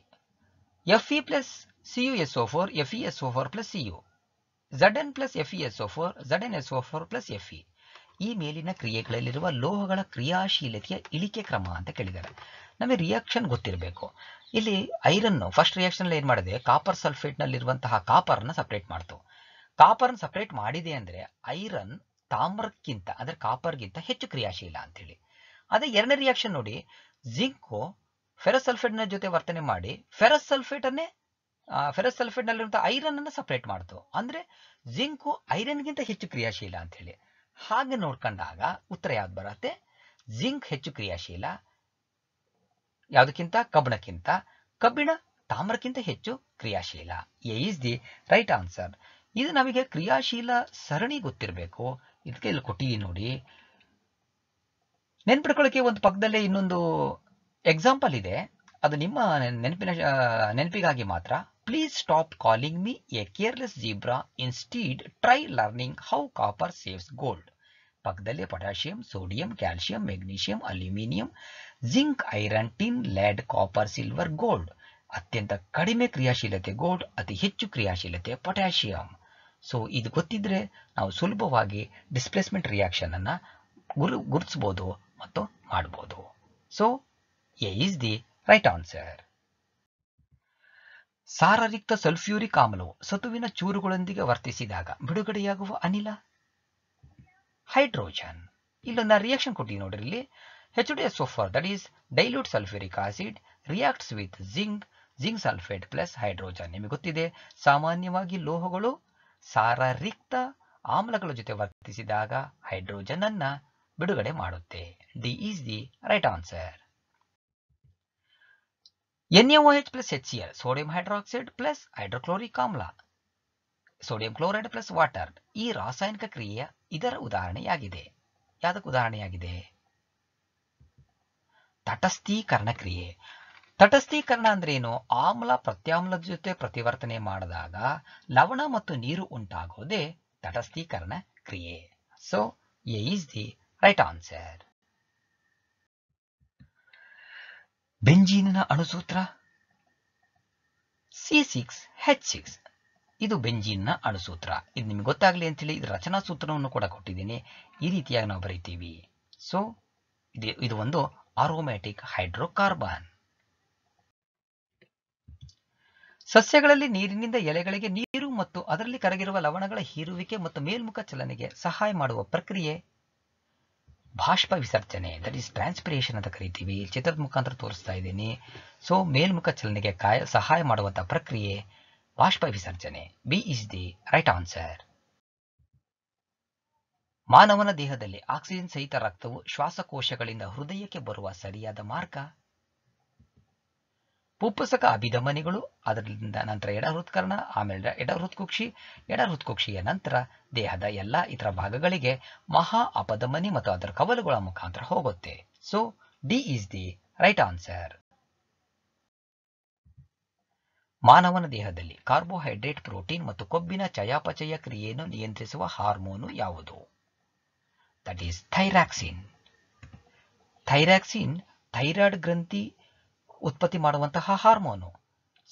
F E plus C U S O four F E S O four plus U Z N plus F E S O four Z N S O four plus F E ಈ ಮೇಲಿನ ಕ್ರಿಯೆಗಳಲ್ಲಿರುವ ಲೋಹಗಳ ಕ್ರಿಯಾಶೀಲತೆಯ ಇಳಿಕೆ ಕ್ರಮ ಅಂತ ಕೇಳಿದ್ದಾರೆ ನಮಗೆ ರಿಯಾಕ್ಷನ್ ಗೊತ್ತಿರಬೇಕು ಇಲ್ಲಿ ಐರನ್ನು ಫಸ್ಟ್ ರಿಯಾಕ್ಷನಲ್ಲಿ ಏನು ಮಾಡಿದೆ ಕಾಪರ್ ಸಲ್ಫೇಟ್ನಲ್ಲಿರುವಂತಹ ಕಾಪರ್ನ ಸಪ್ರೇಟ್ ಮಾಡ್ತು ಕಾಪರ್ನ ಸಪ್ರೇಟ್ ಮಾಡಿದೆ ಅಂದ್ರೆ ಐರನ್ ತಾಮ್ರಕ್ಕಿಂತ ಕಾಪರ್ ಕಾಪರ್ಗಿಂತ ಹೆಚ್ಚು ಕ್ರಿಯಾಶೀಲ ಹೇಳಿ ಅದೇ ಎರಡನೇ ರಿಯಾಕ್ಷನ್ ನೋಡಿ ಜಿಂಕು ಫೆರಸ್ ನ ಜೊತೆ ವರ್ತನೆ ಮಾಡಿ ಫೆರಸ್ ಸಲ್ಫೇಟನ್ನೇ ಫೆರಸ್ ಸಲ್ಫೇಟ್ನಲ್ಲಿರುವಂಥ ಐರನ್ ಅನ್ನು ಸಪ್ರೇಟ್ ಮಾಡ್ತು ಅಂದರೆ ಜಿಂಕು ಐರನ್ಗಿಂತ ಹೆಚ್ಚು ಕ್ರಿಯಾಶೀಲ ಅಂತ ಹೇಳಿ ಹಾಗೆ ನೋಡ್ಕೊಂಡಾಗ ಉತ್ತರ ಯಾವ್ದು ಬರುತ್ತೆ ಜಿಂಕ್ ಹೆಚ್ಚು ಕ್ರಿಯಾಶೀಲ ಯಾವುದಕ್ಕಿಂತ ಕಬ್ಬಿಣಕ್ಕಿಂತ ಕಬ್ಬಿಣ ತಾಮ್ರಕ್ಕಿಂತ ಹೆಚ್ಚು ಕ್ರಿಯಾಶೀಲ A is the right answer ಇದು ನಮಗೆ ಕ್ರಿಯಾಶೀಲ ಸರಣಿ ಗೊತ್ತಿರಬೇಕು ಇದಕ್ಕೆ ಇಲ್ಲಿ ಕೊಟ್ಟಿದ್ದೀನಿ ನೋಡಿ ನೆನ್ಪಿಡ್ಕೊಳ್ಳೋಕೆ ಒಂದು ಪಕ್ಕದಲ್ಲೇ ಇನ್ನೊಂದು ಎಕ್ಸಾಂಪಲ್ ಇದೆ ಅದು ನಿಮ್ಮ ನೆನಪಿನ ನೆನಪಿಗಾಗಿ ಮಾತ್ರ please stop calling me a careless zebra instead try learning how copper saves gold ಪಕ್ಕದಲ್ಲೇ potassium sodium calcium magnesium aluminium zinc iron tin lead copper silver gold ಅತ್ಯಂತ ಕಡಿಮೆ ಕ್ರಿಯಾಶೀಲತೆ ಗೋಲ್ಡ್ ಅತಿ ಹೆಚ್ಚು ಕ್ರಿಯಾಶೀಲತೆ ಪೊಟ್ಯಾಷಿಯಂ ಸೊ ಇದು ಗೊತ್ತಿದ್ರೆ ನಾವು ಸುಲಭವಾಗಿ ಡಿಸ್ಪ್ಲೇಸ್ಮೆಂಟ್ ರಿಯಾಕ್ಷನ್ ಅನ್ನು ಗುರು ಗುರುತಿಸ್ಬೋದು ಮತ್ತು ಮಾಡಬಹುದು so A is the right answer ಸಾರರಿಕ್ತ ಸಲ್ಫ್ಯೂರಿಕ್ ಆಮ್ಲವು ಸತುವಿನ ಚೂರುಗಳೊಂದಿಗೆ ವರ್ತಿಸಿದಾಗ ಬಿಡುಗಡೆಯಾಗುವ ಅನಿಲ ಹೈಡ್ರೋಜನ್ ಇಲ್ಲೊಂದು ರಿಯಾಕ್ಷನ್ ಕೊಟ್ಟಿದ್ದೀನಿ ನೋಡಿರಿ ಇಲ್ಲಿ H D S so four that is dilute sulphuric acid reacts with zinc zinc sulphate plus hydrogen ನಿಮಗೆ ಗೊತ್ತಿದೆ ಸಾಮಾನ್ಯವಾಗಿ ಲೋಹಗಳು ಸಾರರಿಕ್ತ ಆಮ್ಲಗಳ ಜೊತೆ ವರ್ತಿಸಿದಾಗ ಹೈಡ್ರೋಜನ್ ಅನ್ನ ಬಿಡುಗಡೆ ಮಾಡುತ್ತೆ D is the right answer N H plus H C L sodium hydroxide plus hydrochloric ಆಮ್ಲ sodium chloride plus water ಈ ರಾಸಾಯನಿಕ ಕ್ರಿಯೆಯ ಇದರ ಉದಾಹರಣೆಯಾಗಿದೆ ಯಾವುದಕ್ಕೆ ಉದಾಹರಣೆಯಾಗಿದೆ ತಟಸ್ಥೀಕರಣ ಕ್ರಿಯೆ ತಟಸ್ಥೀಕರಣ ಅಂದ್ರೆ ಏನು ಆಮ್ಲ ಪ್ರತ್ಯಾಮ್ಲದ ಜೊತೆ ಪ್ರತಿವರ್ತನೆ ಮಾಡಿದಾಗ ಲವಣ ಮತ್ತು ನೀರು ಉಂಟಾಗೋದೇ ತಟಸ್ಥೀಕರಣ ಕ್ರಿಯೆ so A is the right answer ಬೆಂಜೀನಿನ ಅಣುಸೂತ್ರ ಸಿ ಸಿಕ್ಸ್ ಹೆಚ್ ಸಿಕ್ಸ್ ಇದು ಅಣು ಅಣುಸೂತ್ರ ಇದು ನಿಮಗೆ ಗೊತ್ತಾಗಲಿ ಅಂತೇಳಿ ಇದು ರಚನಾ ಸೂತ್ರವನ್ನು ಕೂಡ ಕೊಟ್ಟಿದ್ದೀನಿ ಈ ರೀತಿಯಾಗಿ ನಾವು ಬರೀತೀವಿ ಸೊ ಇದು ಇದು ಒಂದು ಆರೋಮ್ಯಾಟಿಕ್ ಹೈಡ್ರೋಕಾರ್ಬನ್ ಸಸ್ಯಗಳಲ್ಲಿ ನೀರಿನಿಂದ ಎಲೆಗಳಿಗೆ ನೀರು ಮತ್ತು ಅದರಲ್ಲಿ ಕರಗಿರುವ ಲವಣಗಳ ಹೀರುವಿಕೆ ಮತ್ತು ಮೇಲ್ಮುಖ ಚಲನೆಗೆ ಸಹಾಯ ಮಾಡುವ ಪ್ರಕ್ರಿಯೆ ಬಾಷ್ಪ ವಿಸರ್ಜನೆ ದಟ್ ಈಸ್ ಟ್ರಾನ್ಸ್ಪಿರೇಷನ್ ಅಂತ ಕರಿತೀವಿ ಚಿತ್ರದ ಮುಖಾಂತರ ತೋರಿಸ್ತಾ ಇದ್ದೀನಿ ಸೊ ಮೇಲ್ಮುಖ ಚಲನೆಗೆ ಕಾಯ ಸಹಾಯ ಮಾಡುವಂತಹ ಪ್ರಕ್ರಿಯೆ ಬಾಷ್ಪ ವಿಸರ್ಜನೆ B is the right answer ಮಾನವನ ದೇಹದಲ್ಲಿ ಆಕ್ಸಿಜನ್ ಸಹಿತ ರಕ್ತವು ಶ್ವಾಸಕೋಶಗಳಿಂದ ಹೃದಯಕ್ಕೆ ಬರುವ ಸರಿಯಾದ ಮಾರ್ಗ ಪುಪ್ಪಸಕ ಅಭಿಧಮನಿಗಳು ಅದರಿಂದ ನಂತರ ಎಡ ಹೃತ್ಕರ್ಣ ಆಮೇಲೆ ಎಡ ಹೃತ್ಕುಕ್ಷಿ ಎಡ ಹೃತ್ಕುಕ್ಷಿಯ ನಂತರ ದೇಹದ ಎಲ್ಲ ಇತರ ಭಾಗಗಳಿಗೆ ಮಹಾ ಅಪಧಮನಿ ಮತ್ತು ಅದರ ಕವಲುಗಳ ಮುಖಾಂತರ ಹೋಗುತ್ತೆ so D is the right answer ಮಾನವನ ದೇಹದಲ್ಲಿ ಕಾರ್ಬೋಹೈಡ್ರೇಟ್ ಪ್ರೋಟೀನ್ ಮತ್ತು ಕೊಬ್ಬಿನ ಚಯಾಪಚಯ ಕ್ರಿಯೆಯನ್ನು ನಿಯಂತ್ರಿಸುವ ಹಾರ್ಮೋನು ಯಾವುದು that is thyroxine thyroxine thyroid ಗ್ರಂಥಿ ಉತ್ಪತ್ತಿ ಮಾಡುವಂತಹ ಹಾರ್ಮೋನು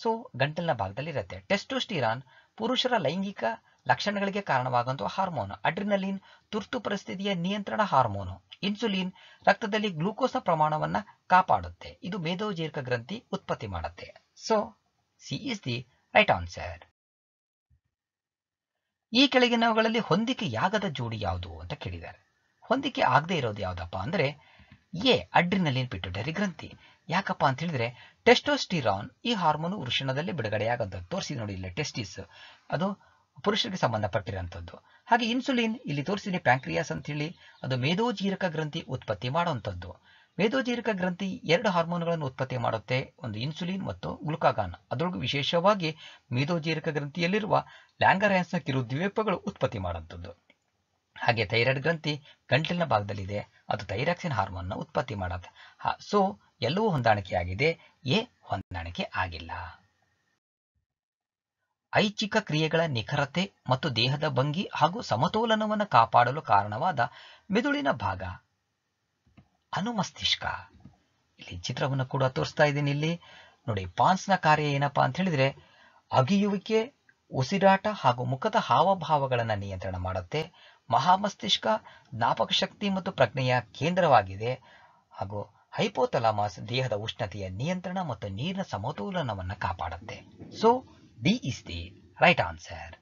ಸೊ ಗಂಟಲಿನ ಭಾಗದಲ್ಲಿ ಇರುತ್ತೆ ಟೆಸ್ಟೋಸ್ಟಿರಾನ್ ಪುರುಷರ ಲೈಂಗಿಕ ಲಕ್ಷಣಗಳಿಗೆ ಕಾರಣವಾಗುವಂತಹ ಹಾರ್ಮೋನು ಅಡ್ರಿನಲಿನ್ ತುರ್ತು ಪರಿಸ್ಥಿತಿಯ ನಿಯಂತ್ರಣ ಹಾರ್ಮೋನು ಇನ್ಸುಲಿನ್ ರಕ್ತದಲ್ಲಿ ಗ್ಲೂಕೋಸ್ನ ಪ್ರಮಾಣವನ್ನು ಕಾಪಾಡುತ್ತೆ ಇದು ಮೇಧೋಜೀರ್ಕ ಗ್ರಂಥಿ ಉತ್ಪತ್ತಿ ಮಾಡುತ್ತೆ so C is the right answer ಈ ಕೆಳಗಿನವುಗಳಲ್ಲಿ ಹೊಂದಿಕೆಯಾಗದ ಜೋಡಿ ಯಾವುದು ಅಂತ ಕೇಳಿದ್ದಾರೆ ಹೊಂದಿಕೆ ಆಗದೆ ಇರೋದು ಯಾವುದಪ್ಪ ಅಂದ್ರೆ ಎ ಬಿಟ್ಟು ಪಿಟ್ಯುಟರಿ ಗ್ರಂಥಿ ಯಾಕಪ್ಪ ಅಂತ ಹೇಳಿದ್ರೆ ಟೆಸ್ಟೋಸ್ಟಿರಾನ್ ಈ ಹಾರ್ಮೋನು ವೃಷಣದಲ್ಲಿ ಬಿಡುಗಡೆಯಾಗದ್ದು ತೋರಿಸಿ ನೋಡಿ ಇಲ್ಲ ಟೆಸ್ಟಿಸ್ ಅದು ಪುರುಷರಿಗೆ ಸಂಬಂಧಪಟ್ಟಿರೋಂಥದ್ದು ಹಾಗೆ ಇನ್ಸುಲಿನ್ ಇಲ್ಲಿ ತೋರಿಸಿದೆ ಪ್ಯಾಂಕ್ರಿಯಾಸ್ ಅಂತ ಹೇಳಿ ಅದು ಮೇಧೋಜೀರಕ ಗ್ರಂಥಿ ಉತ್ಪತ್ತಿ ಮಾಡುವಂಥದ್ದು ಮೇದೋಜೀರಕ ಗ್ರಂಥಿ ಎರಡು ಹಾರ್ಮೋನುಗಳನ್ನು ಉತ್ಪತ್ತಿ ಮಾಡುತ್ತೆ ಒಂದು ಇನ್ಸುಲಿನ್ ಮತ್ತು ಗ್ಲುಕಾಗಾನ್ ಅದರೊಳಗೂ ವಿಶೇಷವಾಗಿ ಮೇದೋಜೀರಕ ಗ್ರಂಥಿಯಲ್ಲಿರುವ ಲ್ಯಾಂಗರ್ಹ್ಯಾನ್ಸ್ನ ಕಿರು ದ್ವೀಪಗಳು ಉತ್ಪತ್ತಿ ಮಾಡುವಂಥದ್ದು ಹಾಗೆ ಥೈರಾಯ್ಡ್ ಗ್ರಂಥಿ ಗಂಟಲಿನ ಭಾಗದಲ್ಲಿದೆ ಅದು ಥೈರಾಕ್ಸಿನ್ ಹಾರ್ಮೋನ್ನ ಉತ್ಪತ್ತಿ ಮಾಡುತ್ತೆ ಸೊ ಎಲ್ಲವೂ ಹೊಂದಾಣಿಕೆಯಾಗಿದೆ ಎ ಹೊಂದಾಣಿಕೆ ಆಗಿಲ್ಲ ಐಚ್ಛಿಕ ಕ್ರಿಯೆಗಳ ನಿಖರತೆ ಮತ್ತು ದೇಹದ ಭಂಗಿ ಹಾಗೂ ಸಮತೋಲನವನ್ನು ಕಾಪಾಡಲು ಕಾರಣವಾದ ಮೆದುಳಿನ ಭಾಗ ಅನುಮಸ್ತಿಷ್ಕ ಇಲ್ಲಿ ಚಿತ್ರವನ್ನು ಕೂಡ ತೋರಿಸ್ತಾ ಇದ್ದೀನಿ ಇಲ್ಲಿ ನೋಡಿ ಪಾನ್ಸ್ನ ಕಾರ್ಯ ಏನಪ್ಪಾ ಅಂತ ಹೇಳಿದ್ರೆ ಅಗಿಯುವಿಕೆ ಉಸಿರಾಟ ಹಾಗೂ ಮುಖದ ಹಾವಭಾವಗಳನ್ನು ನಿಯಂತ್ರಣ ಮಾಡುತ್ತೆ ಮಹಾಮಸ್ತಿಷ್ಕ ಜ್ಞಾಪಕ ಶಕ್ತಿ ಮತ್ತು ಪ್ರಜ್ಞೆಯ ಕೇಂದ್ರವಾಗಿದೆ ಹಾಗೂ ಹೈಪೋಥಲಾಮಸ್ ದೇಹದ ಉಷ್ಣತೆಯ ನಿಯಂತ್ರಣ ಮತ್ತು ನೀರಿನ ಸಮತೋಲನವನ್ನು ಕಾಪಾಡುತ್ತೆ so D is the right answer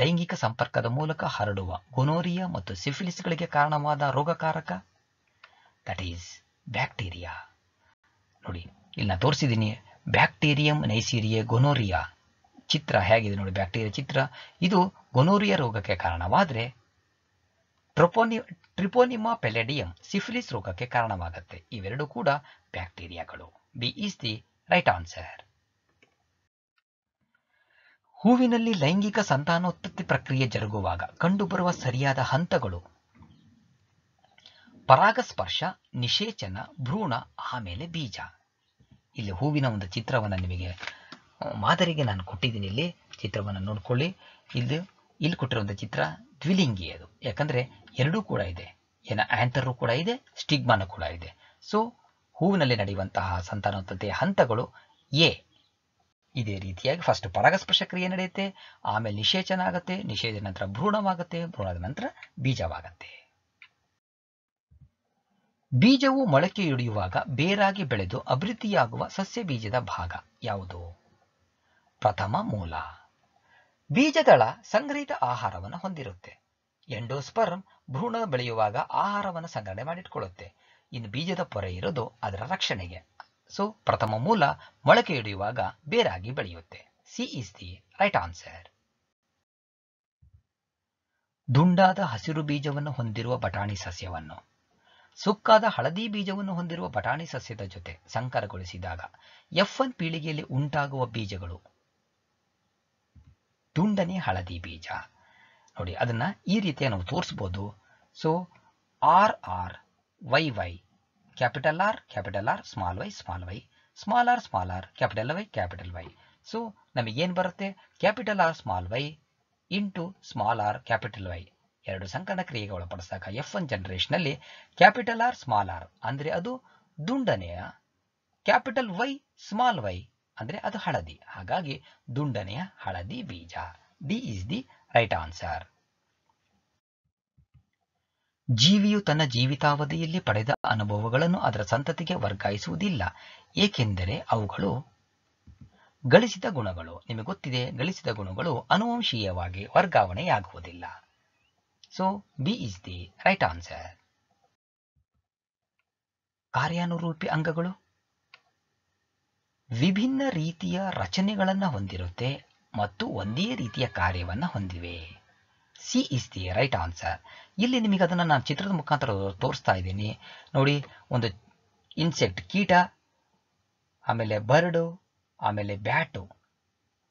ಲೈಂಗಿಕ ಸಂಪರ್ಕದ ಮೂಲಕ ಹರಡುವ ಗೊನೋರಿಯಾ ಮತ್ತು ಸಿಫಿಲಿಸ್ಗಳಿಗೆ ಕಾರಣವಾದ ರೋಗಕಾರಕ ದಟ್ ಈಸ್ ಬ್ಯಾಕ್ಟೀರಿಯಾ ನೋಡಿ ಇಲ್ಲಿ ನಾನು ತೋರಿಸಿದ್ದೀನಿ ಬ್ಯಾಕ್ಟೀರಿಯಂ ನೈಸೀರಿಯೆ ಗೊನೋರಿಯಾ ಚಿತ್ರ ಹೇಗಿದೆ ನೋಡಿ ಬ್ಯಾಕ್ಟೀರಿಯಾ ಚಿತ್ರ ಇದು ಗೊನೋರಿಯಾ ರೋಗಕ್ಕೆ ಕಾರಣವಾದರೆ ಟ್ರೊಪೋನಿ ಟ್ರಿಪೋನಿಮಾ ಪೆಲೆಡಿಯಂ ಸಿಫಿಲಿಸ್ ರೋಗಕ್ಕೆ ಕಾರಣವಾಗುತ್ತೆ ಇವೆರಡೂ ಕೂಡ ಬ್ಯಾಕ್ಟೀರಿಯಾಗಳು B is the right answer ಹೂವಿನಲ್ಲಿ ಲೈಂಗಿಕ ಸಂತಾನೋತ್ಪತ್ತಿ ಪ್ರಕ್ರಿಯೆ ಜರುಗುವಾಗ ಕಂಡುಬರುವ ಸರಿಯಾದ ಹಂತಗಳು ಪರಾಗಸ್ಪರ್ಶ ನಿಷೇಚನ ಭ್ರೂಣ ಆಮೇಲೆ ಬೀಜ ಇಲ್ಲಿ ಹೂವಿನ ಒಂದು ಚಿತ್ರವನ್ನು ನಿಮಗೆ ಮಾದರಿಗೆ ನಾನು ಕೊಟ್ಟಿದ್ದೀನಿ ಇಲ್ಲಿ ಚಿತ್ರವನ್ನು ನೋಡ್ಕೊಳ್ಳಿ ಇಲ್ಲಿ ಇಲ್ಲಿ ಕೊಟ್ಟಿರುವಂಥ ಚಿತ್ರ ದ್ವಿಲಿಂಗಿ ಅದು ಯಾಕಂದರೆ ಎರಡೂ ಕೂಡ ಇದೆ ಏನ ಆ್ಯಂಥರು ಕೂಡ ಇದೆ ಸ್ಟಿಗ್ಮಾನು ಕೂಡ ಇದೆ ಸೊ ಹೂವಿನಲ್ಲಿ ನಡೆಯುವಂತಹ ಸಂತಾನೋತ್ಪತ್ತಿಯ ಹಂತಗಳು ಎ ಇದೇ ರೀತಿಯಾಗಿ ಫಸ್ಟ್ ಪರಾಗಸ್ಪರ್ಶ ಕ್ರಿಯೆ ನಡೆಯುತ್ತೆ ಆಮೇಲೆ ನಿಷೇಚನ ಆಗುತ್ತೆ ನಿಷೇಧ ನಂತರ ಭ್ರೂಣವಾಗುತ್ತೆ ಭ್ರೂಣದ ನಂತರ ಬೀಜವಾಗುತ್ತೆ ಬೀಜವು ಮೊಳಕೆ ಮೊಳಕೆಯೊಡೆಯುವಾಗ ಬೇರಾಗಿ ಬೆಳೆದು ಅಭಿವೃದ್ಧಿಯಾಗುವ ಸಸ್ಯ ಬೀಜದ ಭಾಗ ಯಾವುದು ಪ್ರಥಮ ಮೂಲ ಬೀಜದಳ ಸಂಗ್ರಹಿತ ಆಹಾರವನ್ನು ಹೊಂದಿರುತ್ತೆ ಎಂಡೋಸ್ಪರ್ಮ್ ಭ್ರೂಣ ಬೆಳೆಯುವಾಗ ಆಹಾರವನ್ನು ಸಂಗ್ರಹಣೆ ಮಾಡಿಟ್ಕೊಳ್ಳುತ್ತೆ ಇನ್ನು ಬೀಜದ ಪೊರೆ ಇರೋದು ಅದರ ರಕ್ಷಣೆಗೆ ಸೊ ಪ್ರಥಮ ಮೂಲ ಮೊಳಕೆಯೊಡೆಯುವಾಗ ಬೇರಾಗಿ ಬೆಳೆಯುತ್ತೆ C is the right answer ದುಂಡಾದ ಹಸಿರು ಬೀಜವನ್ನು ಹೊಂದಿರುವ ಬಟಾಣಿ ಸಸ್ಯವನ್ನು ಸುಕ್ಕಾದ ಹಳದಿ ಬೀಜವನ್ನು ಹೊಂದಿರುವ ಬಟಾಣಿ ಸಸ್ಯದ ಜೊತೆ ಸಂಕರಗೊಳಿಸಿದಾಗ ಎಫ್ ಒನ್ ಪೀಳಿಗೆಯಲ್ಲಿ ಉಂಟಾಗುವ ಬೀಜಗಳು ದುಂಡನೆ ಹಳದಿ ಬೀಜ ನೋಡಿ ಅದನ್ನ ಈ ರೀತಿಯ ನಾವು ತೋರಿಸಬಹುದು so R R Y Y capital R capital R small Y small Y small R small R capital Y capital Y so ನಮಗೇನು ಬರುತ್ತೆ capital R small Y into small R capital Y ಎರಡು ಸಂಕಲನ ಕ್ರಿಯೆಗೆ ಒಳಪಡಿಸಿದಾಗ F one ಜನರೇಷನಲ್ಲಿ capital R small R ಅಂದರೆ ಅದು ದುಂಡನೆಯ ಕ್ಯಾಪಿಟಲ್ ವೈ ಸ್ಮಾಲ್ ವೈ ಅಂದರೆ ಅದು ಹಳದಿ ಹಾಗಾಗಿ ದುಂಡನೆಯ ಹಳದಿ ಬೀಜ D is the right answer ಜೀವಿಯು ತನ್ನ ಜೀವಿತಾವಧಿಯಲ್ಲಿ ಪಡೆದ ಅನುಭವಗಳನ್ನು ಅದರ ಸಂತತಿಗೆ ವರ್ಗಾಯಿಸುವುದಿಲ್ಲ ಏಕೆಂದರೆ ಅವುಗಳು ಗಳಿಸಿದ ಗುಣಗಳು ನಿಮಗೆ ಗೊತ್ತಿದೆ ಗಳಿಸಿದ ಗುಣಗಳು ಅನುವಂಶೀಯವಾಗಿ ವರ್ಗಾವಣೆಯಾಗುವುದಿಲ್ಲ so B is the right answer ಕಾರ್ಯಾನುರೂಪಿ ಅಂಗಗಳು ವಿಭಿನ್ನ ರೀತಿಯ ರಚನೆಗಳನ್ನು ಹೊಂದಿರುತ್ತೆ ಮತ್ತು ಒಂದೇ ರೀತಿಯ ಕಾರ್ಯವನ್ನು ಹೊಂದಿವೆ C is the right answer ಇಲ್ಲಿ ನಿಮಗೆ ಅದನ್ನು ನಾನು ಚಿತ್ರದ ಮುಖಾಂತರ ತೋರಿಸ್ತಾ ಇದ್ದೀನಿ ನೋಡಿ ಒಂದು ಇನ್ಸೆಕ್ಟ್ ಕೀಟ ಆಮೇಲೆ ಬರ್ಡು ಆಮೇಲೆ ಬ್ಯಾಟು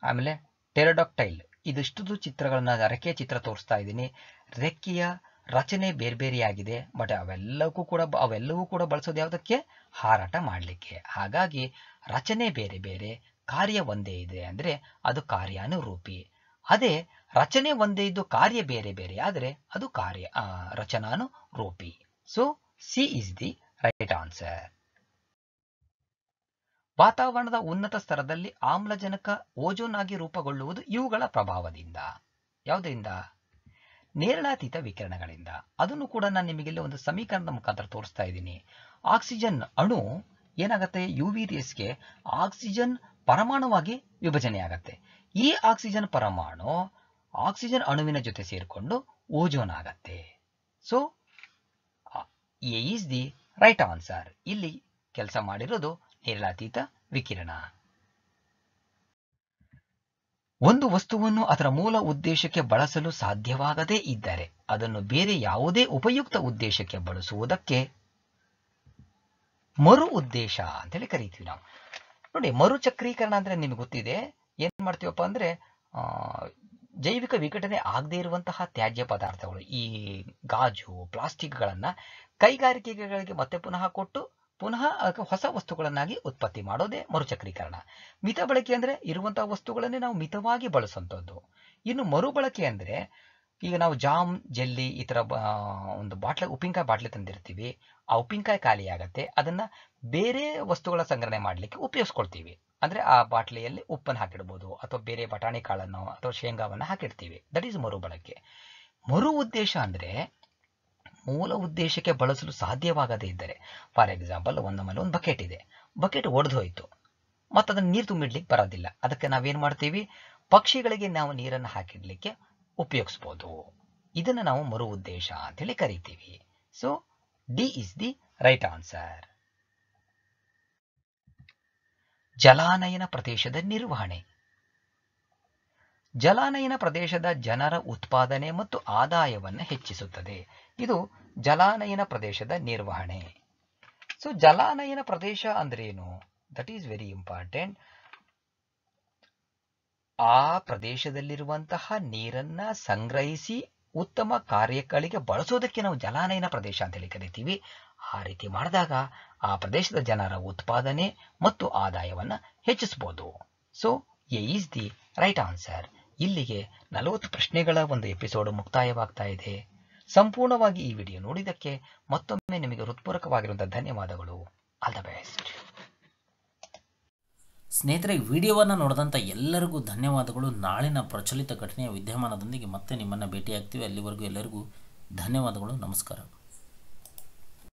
ಆಮೇಲೆ ಟೆರಡಾಕ್ಟೈಲ್ ಇದಿಷ್ಟು ಚಿತ್ರಗಳನ್ನ ರೆಕ್ಕೆಯ ಚಿತ್ರ ತೋರಿಸ್ತಾ ಇದ್ದೀನಿ ರೆಕ್ಕೆಯ ರಚನೆ ಬೇರೆ ಬೇರೆಯಾಗಿದೆ ಬಟ್ ಅವೆಲ್ಲಕ್ಕೂ ಕೂಡ ಅವೆಲ್ಲವೂ ಕೂಡ ಬಳಸೋದು ಯಾವುದಕ್ಕೆ ಹಾರಾಟ ಮಾಡಲಿಕ್ಕೆ ಹಾಗಾಗಿ ರಚನೆ ಬೇರೆ ಬೇರೆ ಕಾರ್ಯ ಒಂದೇ ಇದೆ ಅಂದರೆ ಅದು ಕಾರ್ಯಾನುರೂಪಿ ಅದೇ ರಚನೆ ಒಂದೇ ಇದ್ದು ಕಾರ್ಯ ಬೇರೆ ಬೇರೆ ಆದರೆ ಅದು ಕಾರ್ಯ ರಚನಾನು ರೂಪಿ so C is the right answer ವಾತಾವರಣದ ಉನ್ನತ ಸ್ತರದಲ್ಲಿ ಆಮ್ಲಜನಕ ಓಜೋನ್ ಆಗಿ ರೂಪುಗೊಳ್ಳುವುದು ಇವುಗಳ ಪ್ರಭಾವದಿಂದ ಯಾವುದರಿಂದ ನೇರಳಾತೀತ ವಿಕಿರಣಗಳಿಂದ ಅದನ್ನು ಕೂಡ ನಾನು ನಿಮಗೆಲ್ಲ ಒಂದು ಸಮೀಕರಣದ ಮುಖಾಂತರ ತೋರಿಸ್ತಾ ಇದ್ದೀನಿ ಆಕ್ಸಿಜನ್ ಅಣು ಏನಾಗುತ್ತೆ ಯು ವಿ ರೇಸ್ಗೆ ಆಕ್ಸಿಜನ್ ಪರಮಾಣುವಾಗಿ ವಿಭಜನೆ ಈ ಆಕ್ಸಿಜನ್ ಪರಮಾಣು ಆಕ್ಸಿಜನ್ ಅಣುವಿನ ಜೊತೆ ಸೇರಿಕೊಂಡು ಓಜೋನ್ ಆಗತ್ತೆ so A is the right answer ಇಲ್ಲಿ ಕೆಲಸ ಮಾಡಿರೋದು ನಿರ್ಲಾತೀತ ವಿಕಿರಣ ಒಂದು ವಸ್ತುವನ್ನು ಅದರ ಮೂಲ ಉದ್ದೇಶಕ್ಕೆ ಬಳಸಲು ಸಾಧ್ಯವಾಗದೇ ಇದ್ದರೆ ಅದನ್ನು ಬೇರೆ ಯಾವುದೇ ಉಪಯುಕ್ತ ಉದ್ದೇಶಕ್ಕೆ ಬಳಸುವುದಕ್ಕೆ ಮರು ಉದ್ದೇಶ ಅಂತೇಳಿ ಕರಿತೀವಿ ನಾವು ನೋಡಿ ಮರುಚಕ್ರೀಕರಣ ಅಂದ್ರೆ ನಿಮ್ಗೆ ಗೊತ್ತಿದೆ ಏನ್ ಮಾಡ್ತೀವಪ್ಪ ಅಂದ್ರೆ ಜೈವಿಕ ವಿಘಟನೆ ಆಗದೇ ಇರುವಂತಹ ತ್ಯಾಜ್ಯ ಪದಾರ್ಥಗಳು ಈ ಗಾಜು ಪ್ಲಾಸ್ಟಿಕ್ಗಳನ್ನು ಕೈಗಾರಿಕೆಗಳಿಗೆ ಮತ್ತೆ ಪುನಃ ಕೊಟ್ಟು ಪುನಃ ಹೊಸ ವಸ್ತುಗಳನ್ನಾಗಿ ಉತ್ಪತ್ತಿ ಮಾಡೋದೇ ಮರುಚಕ್ರೀಕರಣ ಮಿತ ಬಳಕೆ ಅಂದ್ರೆ ಇರುವಂತಹ ವಸ್ತುಗಳನ್ನೇ ನಾವು ಮಿತವಾಗಿ ಬಳಸುವಂಥದ್ದು ಇನ್ನು ಮರುಬಳಕೆ ಅಂದ್ರೆ ಈಗ ನಾವು ಜಾಮ್ ಜೆಲ್ಲಿ ಈ ತರ ಒಂದು ಬಾಟ್ಲ ಉಪ್ಪಿನಕಾಯಿ ಬಾಟ್ಲೆ ತಂದಿರ್ತೀವಿ ಆ ಉಪ್ಪಿನಕಾಯಿ ಖಾಲಿ ಆಗತ್ತೆ ಅದನ್ನ ಬೇರೆ ವಸ್ತುಗಳ ಸಂಗ್ರಹಣೆ ಮಾಡ್ಲಿಕ್ಕೆ ಉಪಯೋಗಿಸ್ಕೊಳ್ತೀವಿ ಅಂದ್ರೆ ಆ ಬಾಟ್ಲಿಯಲ್ಲಿ ಉಪ್ಪನ್ನು ಹಾಕಿಡ್ಬೋದು ಅಥವಾ ಬೇರೆ ಬಟಾಣಿ ಕಾಳನ್ನು ಅಥವಾ ಶೇಂಗಾವನ್ನು ಹಾಕಿಡ್ತೀವಿ ದಟ್ ಈಸ್ ಮರು ಬಳಕೆ ಮರು ಉದ್ದೇಶ ಅಂದರೆ ಮೂಲ ಉದ್ದೇಶಕ್ಕೆ ಬಳಸಲು ಸಾಧ್ಯವಾಗದೇ ಇದ್ದರೆ ಫಾರ್ ಎಕ್ಸಾಂಪಲ್ ಒಂದು ಮೇಲೆ ಒಂದು ಬಕೆಟ್ ಇದೆ ಬಕೆಟ್ ಒಡೆದು ಹೋಯಿತು ಮತ್ತು ಅದನ್ನು ನೀರು ತುಂಬಿಡ್ಲಿಕ್ಕೆ ಬರೋದಿಲ್ಲ ಅದಕ್ಕೆ ನಾವೇನು ಮಾಡ್ತೀವಿ ಪಕ್ಷಿಗಳಿಗೆ ನಾವು ನೀರನ್ನು ಹಾಕಿಡ್ಲಿಕ್ಕೆ ಉಪಯೋಗಿಸ್ಬೋದು ಇದನ್ನು ನಾವು ಮರು ಉದ್ದೇಶ ಅಂತೇಳಿ ಕರಿತೀವಿ so D is the right answer ಜಲಾನಯನ ಪ್ರದೇಶದ ನಿರ್ವಹಣೆ ಜಲಾನಯನ ಪ್ರದೇಶದ ಜನರ ಉತ್ಪಾದನೆ ಮತ್ತು ಆದಾಯವನ್ನು ಹೆಚ್ಚಿಸುತ್ತದೆ ಇದು ಜಲಾನಯನ ಪ್ರದೇಶದ ನಿರ್ವಹಣೆ ಸೊ ಜಲಾನಯನ ಪ್ರದೇಶ ಅಂದ್ರೇನು ದಟ್ ಈಸ್ ವೆರಿ ಇಂಪಾರ್ಟೆಂಟ್ ಆ ಪ್ರದೇಶದಲ್ಲಿರುವಂತಹ ನೀರನ್ನ ಸಂಗ್ರಹಿಸಿ ಉತ್ತಮ ಕಾರ್ಯಗಳಿಗೆ ಬಳಸೋದಕ್ಕೆ ನಾವು ಜಲಾನಯನ ಪ್ರದೇಶ ಅಂತ ಹೇಳಿ ಕರಿತೀವಿ ಆ ರೀತಿ ಮಾಡಿದಾಗ ಆ ಪ್ರದೇಶದ ಜನರ ಉತ್ಪಾದನೆ ಮತ್ತು ಆದಾಯವನ್ನು ಹೆಚ್ಚಿಸಬಹುದು so A is the right answer ಇಲ್ಲಿಗೆ ನಲವತ್ತು ಪ್ರಶ್ನೆಗಳ ಒಂದು ಎಪಿಸೋಡ್ ಮುಕ್ತಾಯವಾಗ್ತಾ ಇದೆ ಸಂಪೂರ್ಣವಾಗಿ ಈ ವಿಡಿಯೋ ನೋಡಿದ್ದಕ್ಕೆ ಮತ್ತೊಮ್ಮೆ ನಿಮಗೆ ಹೃತ್ಪೂರ್ವಕವಾಗಿರುವಂತಹ ಧನ್ಯವಾದಗಳು ಆಲ್ ದ ಬೆಸ್ಟ್ ಸ್ನೇಹಿತರೆ ವಿಡಿಯೋವನ್ನು ನೋಡಿದಂಥ ಎಲ್ಲರಿಗೂ ಧನ್ಯವಾದಗಳು ನಾಳಿನ ಪ್ರಚಲಿತ ಘಟನೆಯ ವಿದ್ಯಮಾನದೊಂದಿಗೆ ಮತ್ತೆ ನಿಮ್ಮನ್ನು ಭೇಟಿಯಾಗ್ತೀವಿ ಅಲ್ಲಿವರೆಗೂ ಎಲ್ಲರಿಗೂ ಧನ್ಯವಾದಗಳು ನಮಸ್ಕಾರ